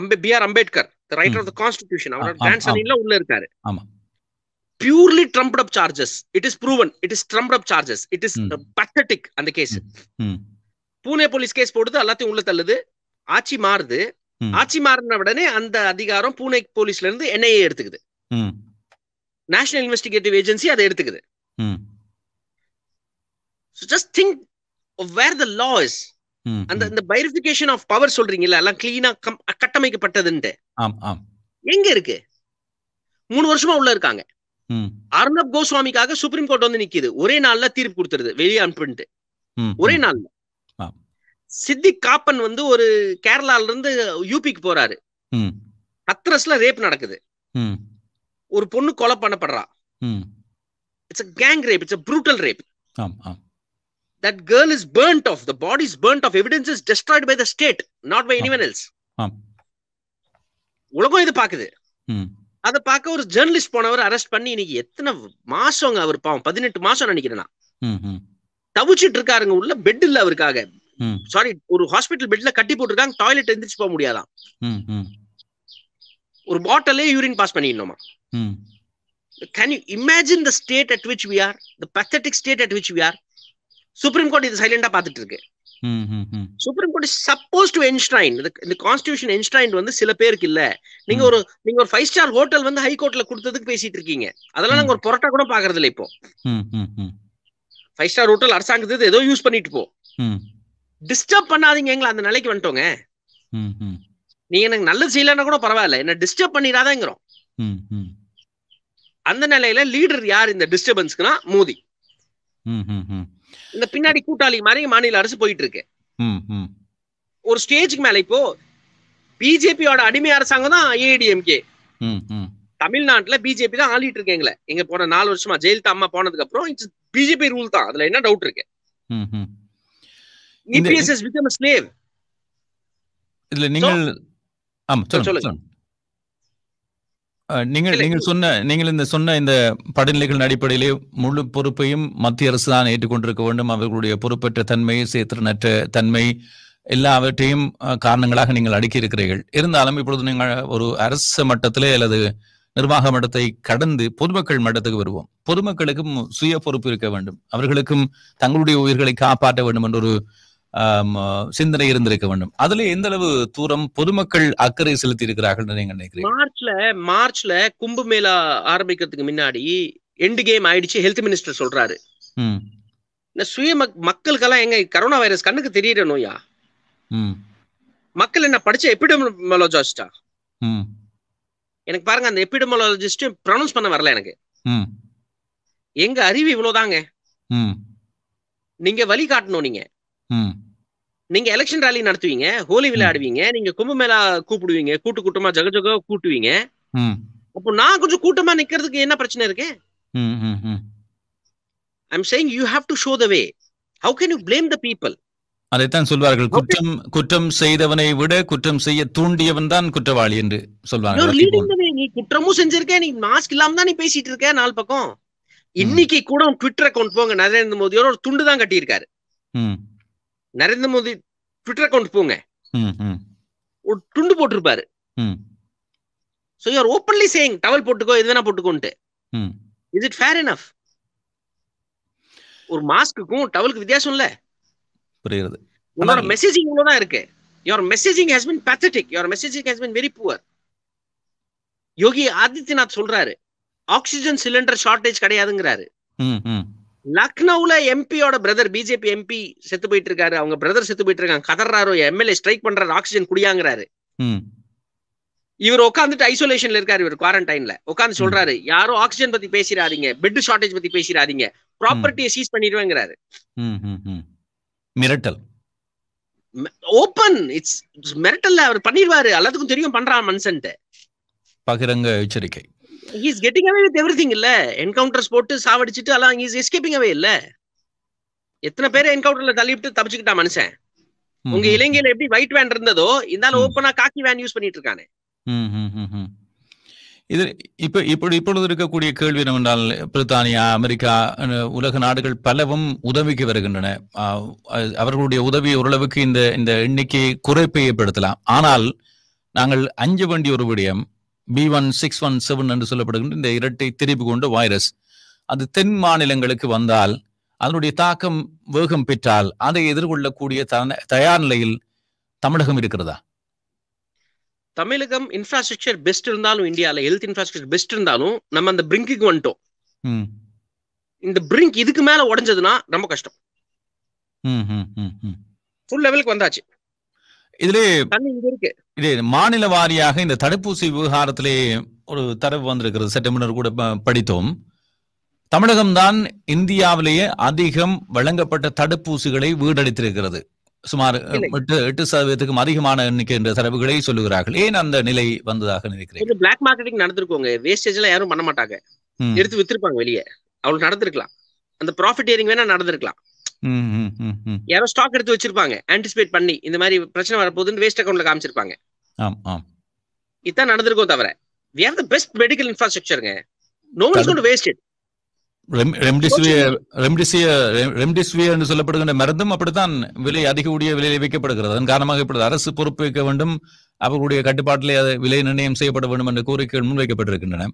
அம்பே B R Ambedkar right of the constitution அவரோட கிராண்ட் சன் உள்ள இருக்காரு purely trump up charges it is proven it is trump up charges it is pathetic அந்த கேஸ் பூனே போலீஸ் கேஸ் போடுது எல்லாத்தையும் உள்ள தள்ளுது ஆட்சி மாறுது hmm. ஆட்சி மாறின உடனே அந்த அதிகாரம் பூனே போலீஸ்ல இருந்து என்ஐஏ எடுத்துக்குது நேஷனல் இன்வெஸ்டிகேட்டிவ் ஏஜென்சி அதை எடுத்துக்குது just think where the law is அந்த hmm. இந்த பைரிஃபிகேஷன் ஆஃப் பவர் சொல்றீங்கல்ல எல்லாம் கிளீனா கட்டமைக்கப்பட்டதுன்ட்டு எங்க இருக்கு மூணு வருஷமா உள்ள இருக்காங்க அர்ணப் கோஸ்வாமிக்காக சுப்ரீம் கோர்ட் வந்து நிக்குது ஒரே நாள்ல தீர்ப்பு கொடுத்துருது வெளியே அனுப்பிட்டு ஒரே நாள்ல சித்திக் காப்பன் வந்து ஒரு கேரளால இருந்து யூபிக்கு போறாரு ஹத்ரஸ்ல ரேப் நடக்குது ஒரு பொண்ணு கொலை பண்ணப்படுறா it's gang rape it's brutal rape that girl is burnt off the body is burnt off evidence is destroyed by the state not by anyone else உலகம் இது பாக்குது அதை பார்க்க ஒரு ஜேர்னலிஸ்ட் போனவர் அரெஸ்ட் பண்ணி இன்னைக்கு எத்தனை மாசம் அவர் பாவம் பதினெட்டு மாசம் நினைக்கிறேன்னா தவிச்சிட்டு இருக்காருங்க உள்ள பெட் இல்ல அவருக்காக சாரி ஒரு ஹாஸ்பிட்டல் பெட்ல கட்டி போட்டிருக்காங்க டாய்லெட் எழுந்திரிச்சு போக முடியாதான் ஒரு பாட்டிலே யூரின் பாஸ் பண்ணிடணுமா can you imagine the state at which we are the pathetic state at which we are supreme court இது சைலண்டா பாத்துட்டு இருக்கு supreme court suppose to enshrine இந்த கான்ஸ்டியூஷன் என்ஸ்டைன் வந்து சில பேருக்கு இல்ல நீங்க ஒரு நீங்க ஒரு ஃபைவ் ஸ்டார் ஹோட்டல் வந்து ஹை கோர்ட்ல கொடுத்ததுக்கு பேசிட்டு இருக்கீங்க அதெல்லாம் நாங்க ஒரு பொரட்டா கூட பாக்குறது இல்ல இப்போ ஃபைவ் ஸ்டார் ஹோட்டல் அரசாங்கத்துக்கு ஏதோ யூஸ் பண்ணிட்டு போ டிஸ்டர்ப் பண்ணாதீங்க எங்களை அந்த நிலைக்கு வந்துட்டோங்க நீங்க எனக்கு நல்லது செய்யலன்னா கூட பரவாயில்ல என்ன டிஸ்டர்ப் பண்ணிடாதேங்கிறோம் அந்த நிலையில லீடர் யார் இந்த டிஸ்டர்பன்ஸ்க்குனா மோடி இந்த பின்னாடி கூட்டாளி மாதிரி மாநில அரசு போயிட்டு இருக்கு ஒரு ஸ்டேஜுக்கு மேல இப்போ பிஜேபியோட அடிமை அரசாங்கம் தான் ஏடிஎம்கே தமிழ்நாட்டுல பிஜேபி தான் ஆளிட்டு இருக்கேங்களே இங்க எங்க போன நாலு வருஷமா ஜெயலலிதா அம்மா போனதுக்கு அப்புறம் இட்ஸ் பிஜேபி ரூல் தான் அதுல என்ன டவுட் இருக்கு இதுல நீங்கள் ஆமா சொல்லுங்க நீங்கள் நீங்கள் சொன்ன நீங்கள் இந்த சொன்ன இந்த படிநிலைகளின் அடிப்படையிலே முழு பொறுப்பையும் மத்திய அரசு தான் ஏற்றுக்கொண்டிருக்க வேண்டும் அவர்களுடைய பொறுப்பற்ற தன்மை சேத்திரனற்ற தன்மை எல்லாவற்றையும் காரணங்களாக நீங்கள் அடுக்கி இருக்கிறீர்கள் இருந்தாலும் இப்பொழுது நீங்கள் ஒரு அரசு மட்டத்திலே அல்லது நிர்வாக மட்டத்தை கடந்து பொதுமக்கள் மட்டத்துக்கு வருவோம் பொதுமக்களுக்கும் சுய பொறுப்பு இருக்க வேண்டும் அவர்களுக்கும் தங்களுடைய உயிர்களை காப்பாற்ற வேண்டும் என்ற ஒரு சிந்தனை இருந்திருக்க வேண்டும் அதுல எந்த அளவு தூரம் பொதுமக்கள் அக்கறை செலுத்தி இருக்கிறார்கள் நினைக்கிறேன் மார்ச்ல மார்ச்ல கும்பு மேலா ஆரம்பிக்கிறதுக்கு முன்னாடி எண்டு கேம் ஆயிடுச்சு ஹெல்த் மினிஸ்டர் சொல்றாரு இந்த சுய மக்களுக்கெல்லாம் எங்க கரோனா வைரஸ் கண்ணுக்கு தெரியற நோயா மக்கள் என்ன படிச்ச எபிடமியாலஜிஸ்டா எனக்கு பாருங்க அந்த எபிடமியாலஜிஸ்ட் ப்ரொனவுன்ஸ் பண்ண வரல எனக்கு எங்க அறிவு இவ்வளவுதாங்க நீங்க வழி காட்டணும் நீங்க நீங்க எலெக்ஷன் ரேலி நடத்துவீங்க ஹோலி விளையாடுவீங்க நீங்க கும்பமேளா கூப்பிடுவீங்க கூட்டு கூட்டமா ஜக ஜக கூட்டுவீங்க அப்போ நான் கொஞ்சம் கூட்டமா நிக்கிறதுக்கு என்ன பிரச்சனை இருக்கு I'm saying you have to show the way how can you blame the people அதைத்தான் சொல்வார்கள் குற்றம் குற்றம் செய்தவனை விட குற்றம் செய்ய தூண்டியவன் தான் குற்றவாளி என்று சொல்வாங்க நீ குற்றமும் செஞ்சிருக்க நீ மாஸ்க் இல்லாம தான் நீ பேசிட்டு இருக்க நாலு பக்கம் இன்னைக்கு கூட ட்விட்டர் அக்கௌண்ட் போங்க நரேந்திர மோதியோட ஒரு துண்டு தான் கட்டியிருக்காரு நரேந்திர மோடி ட்விட்டர் அக்கௌண்ட் போங்க ஒரு துண்டு போட்டிருப்பாரு so you're openly saying towel போட்டுக்கோ இது வேணா போட்டுக்கோன்ட்டு இஸ் இட் ஃபேர் எனஃப் ஒரு மாஸ்க்குக்கும் டவலுக்கு வித்தியாசம் இல்ல புரியுது உன்னோட மெசேஜிங் இவ்வளவுதான் இருக்கு your messaging has been pathetic your messaging has been very poor Yogi Adityanath சொல்றாரு ஆக்சிஜன் சிலிண்டர் ஷார்டேஜ் கிடையாதுங்கிறாரு லக்னோல எம்பியோட பிரதர் பிஜேபி எம்பி செத்து போயிட்டு இருக்காரு அவங்க பிரதர் செத்து போயிட்டு இருக்காங்க கதர்றாரு எம்எல்ஏ ஸ்ட்ரைக் பண்றாரு ஆக்சிஜன் குடியாங்கிறாரு இவர் உட்காந்துட்டு ஐசோலேஷன்ல இருக்காரு இவர் குவாரண்டைன்ல உட்காந்து சொல்றாரு யாரும் ஆக்சிஜன் பத்தி பேசிடாதீங்க பெட் ஷார்டேஜ் பத்தி பேசிடாதீங்க ப்ராப்பர்ட்டியை சீஸ் பண்ணிடுவேங்கிறாரு மிரட்டல் ஓபன் இட்ஸ் மிரட்டல்ல அவர் பண்ணிடுவாரு எல்லாத்துக்கும் தெரியும் பண்றான் மனுஷன்ட்டு பகிரங்க எச்சரிக்கை he's getting away with everything இல்ல என்கவுண்டர்ஸ் போட்டு சாவடிச்சிட்டு எல்லாம் ஹீஸ் எஸ்கேப்பிங் அவே இல்ல எத்தனை பேரை என்கவுண்டர்ல தள்ளிவிட்டு தப்பிச்சுக்கிட்டா மனுஷன் உங்க இலங்கையில எப்படி ஒயிட் வேன் இருந்ததோ இருந்தாலும் ஓப்பனா காக்கி வேன் யூஸ் பண்ணிட்டு இருக்கானே இது இப்போ இப்படி இப்பொழுது இருக்கக்கூடிய கேள்வி என்னவென்றால் பிரித்தானியா அமெரிக்கா உலக நாடுகள் பலவும் உதவிக்கு வருகின்றன அவர்களுடைய உதவி ஓரளவுக்கு இந்த இந்த எண்ணிக்கையை குறைப்பை ஏற்படுத்தலாம் ஆனால் நாங்கள் அஞ்ச வேண்டிய ஒரு விடயம் B one six one seven என்று சொல்லப்படுகின்ற இந்த இரட்டை திரிபு கொண்ட வைரஸ் அது தென் மாநிலங்களுக்கு வந்தால் அதனுடைய தாக்கம் வேகம் பெற்றால் அதை எதிர்கொள்ளக்கூடிய தயார் நிலையில் தமிழகம் இருக்கிறதா தமிழகம் இன்ஃப்ராஸ்ட்ரக்சர் பெஸ்ட் இருந்தாலும் இந்தியால ஹெல்த் இன்ஃப்ராஸ்ட்ரக்சர் பெஸ்ட் இருந்தாலும் நம்ம அந்த பிரிங்குக்கு வந்துட்டோம் இந்த பிரிங்க் இதுக்கு மேல உடஞ்சதுன்னா ரொம்ப கஷ்டம் ஃபுல் லெவலுக்கு வந்தாச்சு இதுல இது மாநில வாரியாக இந்த தடுப்பூசி விவகாரத்திலே ஒரு தரவு வந்திருக்கிறது சட்டமன்றம் கூட படித்தோம் தமிழகம்தான் இந்தியாவிலேயே அதிகம் வழங்கப்பட்ட தடுப்பூசிகளை வீடடித்திருக்கிறது சுமார் எட்டு எட்டு சதவீதத்துக்கும் அதிகமான எண்ணிக்கை என்ற தரவுகளை சொல்லுகிறார்கள் ஏன் அந்த நிலை வந்ததாக நினைக்கிறேன் பிளாக் மார்க்கெட்டிங் நடந்திருக்கோங்க வேஸ்டேஜ்ல யாரும் பண்ண மாட்டாங்க எடுத்து வித்திருப்பாங்க வெளியே அவங்களுக்கு நடந்திருக்கலாம் அந்த ப்ராஃபிட் ஏரிங் வேணா நடந்திருக்கலாம் யாரோ ஸ்டாக் எடுத்து வச்சிருப்பாங்க ஆன்டிசிபேட் பண்ணி இந்த மாதிரி பிரச்சனை வரப்போகுதுன்னு வேஸ்ட் அக்கௌண்ட்ல காமிச்சிருப்பாங்க இதுதான் நடந்திருக்கும் தவிர we have the best medical இன்ஃப்ராஸ்ட்ரக்சருங்க நோ இஸ் கோட் வேஸ்ட் என்று சொல்லப்படுகின்ற மருந்தும் அப்படித்தான் விலை அதிக உடைய விலையில் விற்கப்படுகிறது அதன் காரணமாக இப்படி அரசு பொறுப்பு வைக்க வேண்டும் அவர்களுடைய கட்டுப்பாட்டிலே அது விலை நிர்ணயம் செய்யப்பட வேண்டும் என்ற கோரிக்கைகள் முன்வைக்கப்பட்டிருக்கின்றன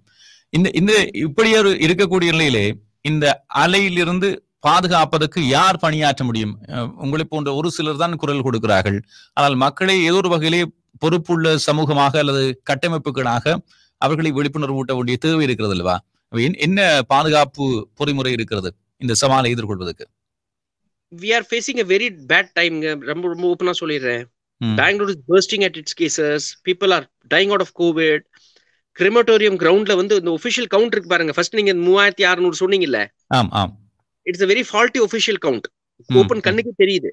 இந்த இந்த இப்படி ஒரு இருக்கக்கூடிய நிலையிலே இந்த அலையிலிருந்து பாதுகாப்பதற்கு யார் பணியாற்ற முடியும் உங்களை போன்ற ஒரு சிலர் தான் குரல் கொடுக்கிறார்கள் ஆனால் மக்களை ஏதோ ஒரு வகையிலே பொறுப்புள்ள சமூகமாக அல்லது கட்டமைப்புகளாக அவர்களை விழிப்புணர்வு ஊட்ட வேண்டிய தேவை இருக்கிறது அல்லவா என்ன பாதுகாப்பு பொறிமுறை இருக்கிறது இந்த சவாலை எதிர்கொள்வதற்கு we are facing a very bad time ரொம்ப ரொம்ப ஓப்பனா சொல்லிடுறேன் Bangalore is bursting at its cases people are dying out of covid crematorium கிரவுண்ட்ல வந்து இந்த ஒபிஷியல் கவுண்ட் இருக்கு பாருங்க ஃபர்ஸ்ட் நீங்க மூவாயிரத்தி அறுநூறு சொன்னீங்கல்ல ஆம் ஆம் it's a very faulty official count open கண்ணுக்கு தெரியுது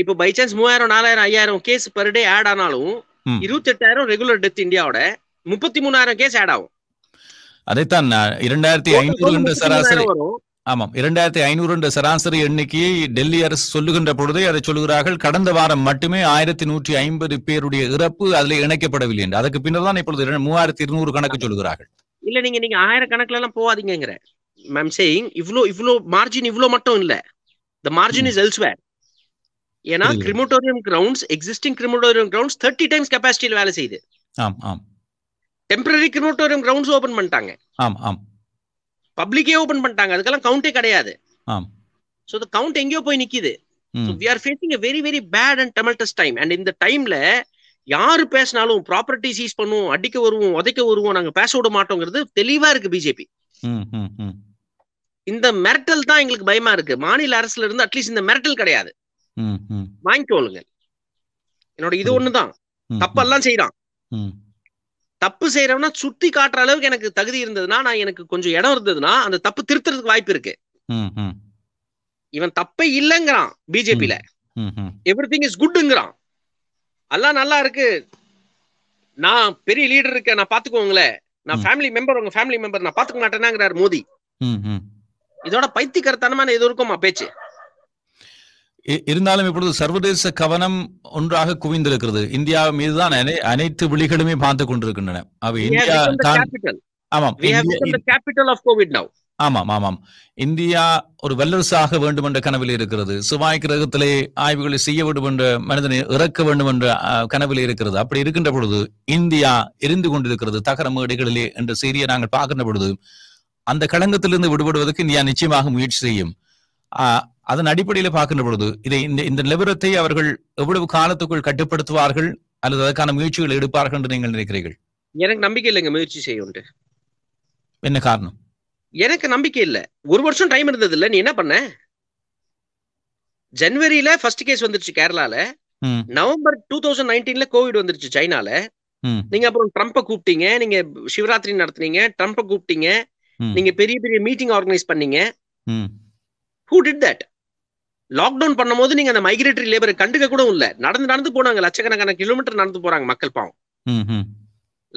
இப்போ பை சான்ஸ் மூவாயிரம் நாலாயிரம் ஐயாயிரம் கேஸ் பர் டே ஆட் ஆனாலும் இருபத்தி எட்டாயிரம் ரெகுலர் டெத் இந்தியாவோட முப்பத்தி மூணாயிரம் கேஸ் ஆட் ஆகும் அதைத்தான் இரண்டாயிரத்தி ஐநூறு என்ற சராசரி ஆமாம் இரண்டாயிரத்தி ஐநூறு என்ற சராசரி எண்ணிக்கையை டெல்லி அரசு சொல்லுகின்ற பொழுதே அதை சொல்லுகிறார்கள் கடந்த வாரம் மட்டுமே ஆயிரத்தி நூற்றி ஐம்பது பேருடைய இறப்பு அதுல இணைக்கப்படவில்லை என்று அதுக்கு பின்னர் தான் இப்பொழுது மூவாயிரத்தி இருநூறு கணக்கு சொல்லுகிறார்கள் இல்ல நீங்க நீங்க ஆயிரக்கணக்குல எல்லாம் போவாதீங்கிற மேம் சேயிங் இவ்வளோ இவ்வளோ மார்ஜின் இவ்வளோ மட்டும் இல்ல த மார்ஜின் இஸ் எல்ஸ்வேர் ஏன்னா crematorium grounds existing crematorium grounds thirty times கெப்பாசிட்டியில் வேலை செய்யுது டெம்பரரி கிரிமோட்டோரியம் கிரவுண்ட்ஸ் ஓபன் பண்ணிட்டாங்க பப்ளிக்கே ஓபன் பண்ணிட்டாங்க அதுக்கெல்லாம் கவுண்டே கிடையாது ஆம் ஸோ த கவுண்ட் எங்கேயோ போய் நிக்குது we are facing very very bad and tumultuous time and இந்த டைம்ல யாரு பேசினாலும் ப்ராப்பர்ட்டி சீஸ் பண்ணுவோம் அடிக்க வருவோம் உதைக்க வருவோம் நாங்க பேச விட மாட்டோங்கிறது தெளிவா இருக்கு பிஜேபி இந்த மிரட்டல் தான் எங்களுக்கு பயமா இருக்கு மாநில அரசுல இருந்து அட்லீஸ்ட் இந்த மிரட்டல் கிடையாது வாங்கிக்கோளுங்க என்னோட இது ஒண்ணுதான் தப்பெல்லாம் செய்யறான் தப்பு செய்யறவனா சுத்தி காட்டுற அளவுக்கு எனக்கு தகுதி இருந்ததுன்னா நான் எனக்கு கொஞ்சம் இடம் இருந்ததுன்னா அந்த தப்பு திருத்துறதுக்கு வாய்ப்பு இருக்கு இவன் தப்பே இல்லைங்கிறான் பிஜேபியில எவ்ரி திங் இஸ் குட்ங்கிறான் எல்லாம் நல்லா இருக்கு நான் பெரிய லீடர் இருக்கேன் நான் பாத்துக்கோங்களேன் நான் ஃபேமிலி மெம்பர் உங்க ஃபேமிலி மெம்பர் நான் பாத்துக்க மாட்டேன்னாங்கிறார் மோடி இதோட பைத்தியகரத்தனமான எது இருக்குமா பேச்சு இருந்தாலும் இப்பொழுது சர்வதேச கவனம் ஒன்றாக குவிந்திருக்கிறது இந்தியா மீதுதான் அனைத்து விழிகளுமே பார்த்து கொண்டிருக்கின்றன ஆமாம் ஆமாம் இந்தியா ஒரு வல்லரசாக வேண்டும் என்ற கனவில் இருக்கிறது சிவாய் கிரகத்திலே ஆய்வுகளை செய்ய வேண்டும் என்ற மனிதனை இறக்க வேண்டும் என்ற கனவில் இருக்கிறது அப்படி இருக்கின்ற பொழுது இந்தியா எரிந்து கொண்டிருக்கிறது தகர மேடைகளிலே என்ற செய்தியை நாங்கள் பார்க்கின்ற பொழுது அந்த களங்கத்திலிருந்து விடுபடுவதற்கு இந்தியா நிச்சயமாக முயற்சி செய்யும் அதன் அடிப்படையில் பார்க்கின்ற பொழுது இதை இந்த இந்த நிலவரத்தை அவர்கள் எவ்வளவு காலத்துக்குள் கட்டுப்படுத்துவார்கள் அல்லது அதற்கான முயற்சிகள் எடுப்பார்கள் என்று நீங்கள் நினைக்கிறீர்கள் எனக்கு நம்பிக்கை இல்லைங்க முயற்சி செய்யும் என்ன காரணம் எனக்கு நம்பிக்கை இல்ல ஒரு வருஷம் டைம் இருந்தது இல்ல நீ என்ன பண்ண ஜனவரியில ஃபர்ஸ்ட் கேஸ் வந்துருச்சு கேரளால நவம்பர் டூ தௌசண்ட் நைன்டீன்ல கோவிட் வந்துருச்சு சைனால நீங்க அப்புறம் ட்ரம்ப் கூப்பிட்டீங்க நீங்க சிவராத்திரி நடத்துனீங்க ட்ரம்ப் கூப்பிட்டீங்க நீங்க பெரிய பெரிய மீட்டிங் ஆர்கனைஸ் பண்ணீங்க ஹூ டிட் தட் லாக்டவுன் பண்ணும்போது நீங்க அந்த மைக்ரேட்டரி லேபரை கண்டுக்க கூட இல்ல நடந்து நடந்து போனாங்க லட்சக்கணக்கான கிலோமீட்டர் நடந்து போறாங்க மக்கள் பாவம்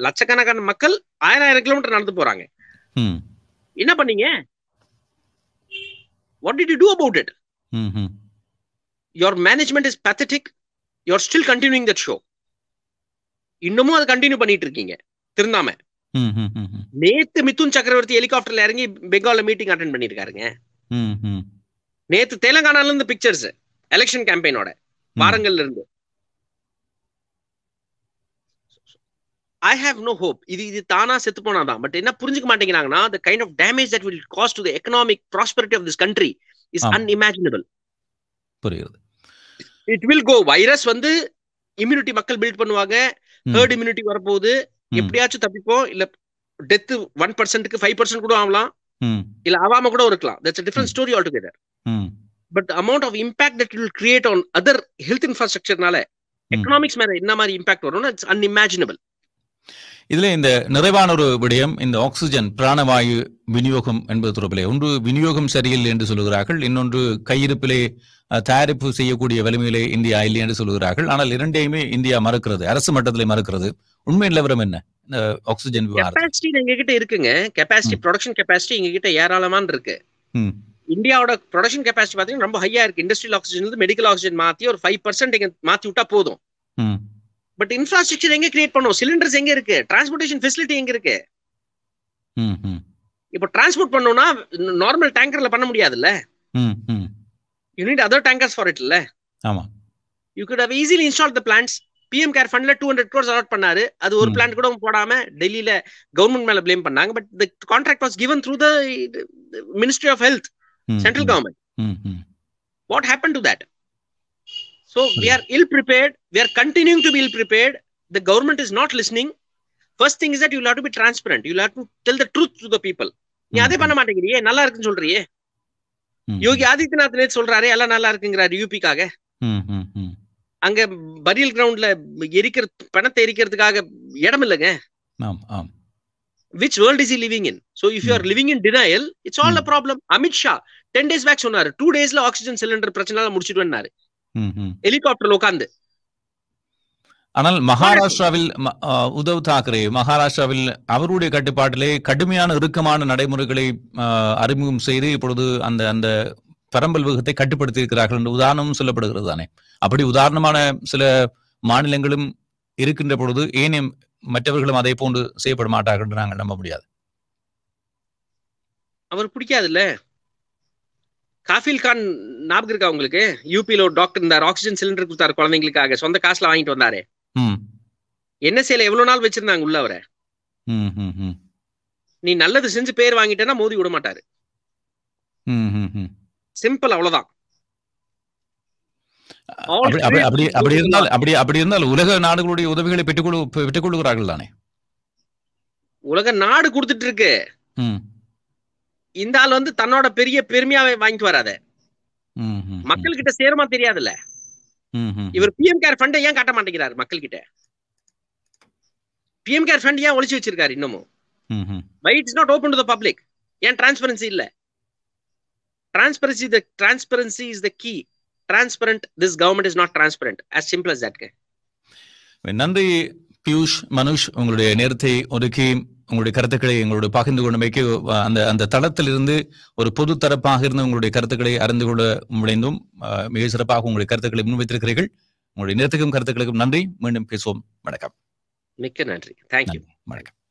லட்சக்கணக்கான மக்கள் ஆயிரம் ஆயிரம் கிலோமீட்டர் நடந்து போறாங்க என்ன பண்ணீங்க what did you do about it your management is pathetic you're still continuing that show இன்னமும் அதை கண்டினியூ பண்ணிட்டு இருக்கீங்க திருந்தாம நேத்து மிதுன் சக்கரவர்த்தி ஹெலிகாப்டர்ல இறங்கி பெங்கால மீட்டிங் அட்டன் பண்ணிருக்காருங்க நேத்து தெலங்கானால இருந்து பிக்சர்ஸ் எலெக்ஷன் கேம்பெயினோட வாரங்கள்ல இருந்து ஐ ஹாவ் நோ ஹோப் இது இது தானா செத்து போனாதான் பட் என்ன புரிஞ்சுக்க மாட்டேங்கிறாங்கன்னா kind of damage that will cost to the economic prosperity of this country is unimaginable புரியுது இட் வில் கோ வைரஸ் வந்து இம்யூனிட்டி மக்கள் பில்ட் பண்ணுவாங்க ஹேர்ட் இம்யூனிட்டி வரப்போகுது எப்படியாச்சும் தப்பிப்போம் இல்ல டெத் ஒன் பர்சன்ட்க்கு ஃபைவ் பர்சன்ட் கூட ஆகலாம் இல்ல ஆவாம கூட இருக்கலாம் that's different story altogether but amount of impact that will create on other health இன்ஃப்ராஸ்ட்ரக்சர்னால எக்கனாமிக்ஸ் மேல என்ன மாதிரி இம்பாக்ட் வரும் இட்ஸ் அன்இமேஜினபிள் இதுல இந்த நிறைவான ஒரு விடயம் இந்த ஆக்சிஜன் பிராணவாயு விநியோகம் என்பது தொடர்பிலே ஒன்று விநியோகம் சரியில்லை என்று சொல்கிறார்கள் இன்னொன்று கையிருப்பிலே தயாரிப்பு செய்யக்கூடிய வலிமையிலே இந்தியா இல்லை என்று சொல்கிறார்கள் ஆனால் இரண்டையுமே இந்தியா மறுக்கிறது அரசு மட்டத்திலே மறுக்கிறது உண்மை நிலவரம் என்ன ஆக்சிஜன் கெப்பாசிட்டி எங்க கிட்ட இருக்குங்க கெப்பாசிட்டி ப்ரொடக்ஷன் கெப்பாசிட்டி எங்க கிட்ட ஏராளமான இருக்கு இந்தியாவோட ப்ரொடக்ஷன் கெப்பாசிட்டி பாத்தீங்கன்னா ரொம்ப ஹையா இருக்கு இண்டஸ்ட்ரியல் ஆக்சிஜன் இருந்து மெடிக்கல் ஆக்சிஜன் மாத்தி ஒரு ஃபைவ் பர்சன்ட் எங்க மாத்தி விட்டா போதும் பட் இன்ஃப்ராஸ்ட்ரக்சர் எங்க கிரியேட் பண்ணுவோம் சிலிண்டர்ஸ் எங்க இருக்கு டிரான்ஸ்போர்டேஷன் ஃபெசிலிட்டி எங்க இருக்கு இப்போ டிரான்ஸ்போர்ட் பண்ணோம்னா நார்மல் டேங்கர்ல பண்ண முடியாதுல்ல you need other tankers for it இல்ல ஆமா you could have easily install the plants PM care ஃபண்ட்ல டூ ஹண்ட்ரட் க்ரோர்ஸ் அலாட் பண்ணாரு அது ஒரு பிளான் கூட போடாம டெல்லியில கவர்மெண்ட் மேல பிளேம் பண்ணாங்க but the contract was given through the ministry of health central government what happen to that so we are ill prepared we are continuing to be ill prepared the government is not listening first thing is that you ought to be transparent you ought to tell the truth to the people நீ அதே பண்ண மாட்டேங்கிறியே நல்லா இருக்குன்னு சொல்றியே யோகி ஆதித்யநாத் நேத்து சொல்றாரு எல்லாம் நல்லா இருக்குங்கிறாரு யூபிக்காக அங்க பரியல் கிரவுண்ட்ல எரிக்கிற பணத்தை எரிக்கிறதுக்காக இடம் இல்லைங்க ஆம் ஆம் which world is E living in so if you are living in denial it's all a problem Amit Shah ten days back சொன்னாரு டூ டேஸ்ல ஆக்சிஜன் சிலிண்டர் பிரச்சனை முடிச்சிட்டு ஹெலிகாப்டர்ல உட்காந்து ஆனால் மகாராஷ்டிராவில் உத்தவ் தாக்கரே மகாராஷ்டிராவில் அவருடைய கட்டுப்பாட்டிலே கடுமையான இறுக்கமான நடைமுறைகளை அறிமுகம் செய்து இப்பொழுது அந்த அந்த பெரம்பல் விகிதத்தை கட்டுப்படுத்தி இருக்கிறார்கள் என்று உதாரணமும் சொல்லப்படுகிறது தானே அப்படி உதாரணமான சில மாநிலங்களும் இருக்கின்ற பொழுது ஏனையும் மற்றவர்களும் அதை போன்று செய்யப்பட மாட்டார்கள் என்று நாங்கள் நம்ப முடியாது அவர் பிடிக்காதுல்ல காஃபில் கான் ஞாபகம் இருக்கா உங்களுக்கு யூபியில ஒரு டாக்டர் இருந்தார் ஆக்சிஜன் சிலிண்டர் கொடுத்தார் குழந்தைங்களுக்காக சொந்த காசுல வாங்கிட்டு வந்தாரு என்ன செய்யல எவ்வளவு நாள் வச்சிருந்தாங்க உள்ள அவரை நீ நல்லது செஞ்சு பேர் வாங்கிட்டேன்னா மோதி விட மாட்டாரு சிம்பிள் அவ்வளவுதான் அப்படி அப்படி இருந்தால் அப்படி அப்படி உலக நாடுகளுடைய உதவிகளை பெற்றுக்கொள் பெற்றுக்கொள்கிறார்கள் தானே உலக நாடு கொடுத்துட்டு இருக்கு இந்த ஆள் வந்து தன்னோட பெரிய பெருமையாவே வாங்கி வராத மக்கள் கிட்ட சேருமா தெரியாதுல்ல இவர் பி எம் கேர் ஃபண்டை ஏன் காட்ட மாட்டேங்கிறார் மக்கள் கிட்ட பி எம் கேர் ஃபண்ட் ஏன் ஒழிச்சு வச்சிருக்காரு இன்னமும் by it's not open to the public ஏன் டிரான்ஸ்பரன்சி இல்ல transparency the transparency is the key transparent this government is not transparent as simple as that நன்றி பியூஷ் மனுஷ் உங்களுடைய நேரத்தை ஒதுக்கி உங்களுடைய கருத்துக்களை எங்களோட பகிர்ந்து கொண்டமைக்கு அந்த அந்த தளத்திலிருந்து ஒரு பொது தரப்பாக இருந்து உங்களுடைய கருத்துக்களை அறிந்து கொள்ள முடிந்தும் மிக சிறப்பாக உங்களுடைய கருத்துக்களை முன்வைத்திருக்கிறீர்கள் உங்களுடைய நேரத்துக்கும் கருத்துக்களுக்கும் நன்றி மீண்டும் பேசுவோம் வணக்கம் மிக்க நன்றி தேங்க்யூ வணக்கம்